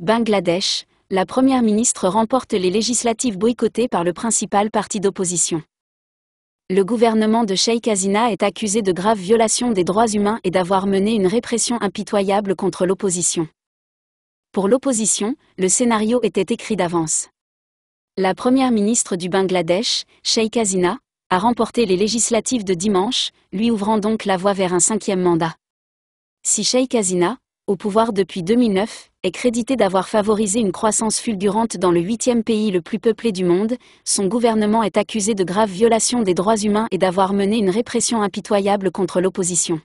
Bangladesh, la Première ministre remporte les législatives boycottées par le principal parti d'opposition. Le gouvernement de Sheikh Hasina est accusé de graves violations des droits humains et d'avoir mené une répression impitoyable contre l'opposition. Pour l'opposition, le scénario était écrit d'avance. La première ministre du Bangladesh, Sheikh Hasina, a remporté les législatives de dimanche, lui ouvrant donc la voie vers un cinquième mandat. Si Sheikh Hasina, au pouvoir depuis 2009, est crédité d'avoir favorisé une croissance fulgurante dans le huitième pays le plus peuplé du monde, son gouvernement est accusé de graves violations des droits humains et d'avoir mené une répression impitoyable contre l'opposition.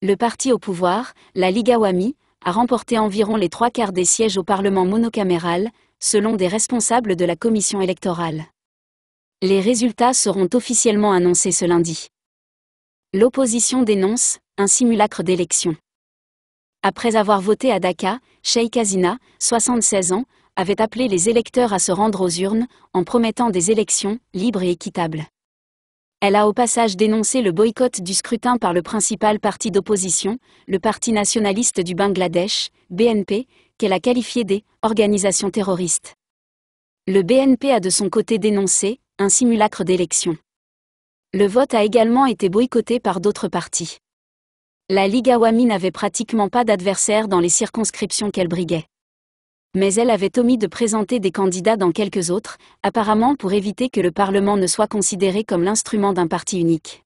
Le parti au pouvoir, la Liga Wami, a remporté environ les trois quarts des sièges au Parlement monocaméral, selon des responsables de la commission électorale. Les résultats seront officiellement annoncés ce lundi. L'opposition dénonce un simulacre d'élection après avoir voté à Dhaka, Sheikh Azina, 76 ans, avait appelé les électeurs à se rendre aux urnes, en promettant des élections libres et équitables. Elle a au passage dénoncé le boycott du scrutin par le principal parti d'opposition, le Parti nationaliste du Bangladesh, BNP, qu'elle a qualifié des terroriste. Le BNP a de son côté dénoncé un simulacre d'élection. Le vote a également été boycotté par d'autres partis. La Liga Awami n'avait pratiquement pas d'adversaires dans les circonscriptions qu'elle briguait. Mais elle avait omis de présenter des candidats dans quelques autres, apparemment pour éviter que le Parlement ne soit considéré comme l'instrument d'un parti unique.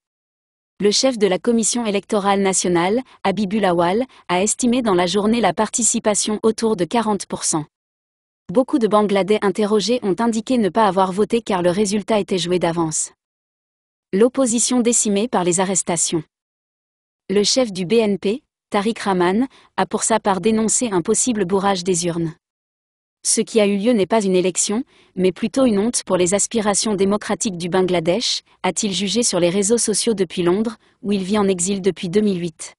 Le chef de la Commission électorale nationale, Habibul Awal, a estimé dans la journée la participation autour de 40%. Beaucoup de Bangladais interrogés ont indiqué ne pas avoir voté car le résultat était joué d'avance. L'opposition décimée par les arrestations. Le chef du BNP, Tariq Rahman, a pour sa part dénoncé un possible bourrage des urnes. Ce qui a eu lieu n'est pas une élection, mais plutôt une honte pour les aspirations démocratiques du Bangladesh, a-t-il jugé sur les réseaux sociaux depuis Londres, où il vit en exil depuis 2008.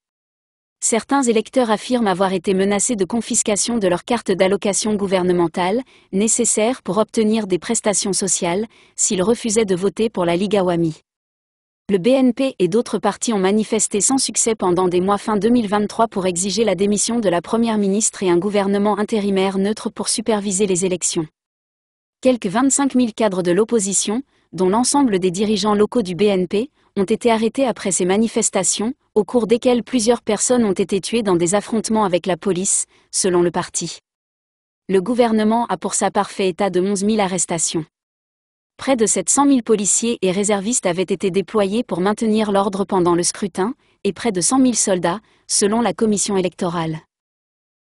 Certains électeurs affirment avoir été menacés de confiscation de leur carte d'allocation gouvernementale, nécessaire pour obtenir des prestations sociales, s'ils refusaient de voter pour la Ligue Awami le BNP et d'autres partis ont manifesté sans succès pendant des mois fin 2023 pour exiger la démission de la Première ministre et un gouvernement intérimaire neutre pour superviser les élections. Quelques 25 000 cadres de l'opposition, dont l'ensemble des dirigeants locaux du BNP, ont été arrêtés après ces manifestations, au cours desquelles plusieurs personnes ont été tuées dans des affrontements avec la police, selon le parti. Le gouvernement a pour sa part fait état de 11 000 arrestations. Près de 700 000 policiers et réservistes avaient été déployés pour maintenir l'ordre pendant le scrutin, et près de 100 000 soldats, selon la commission électorale.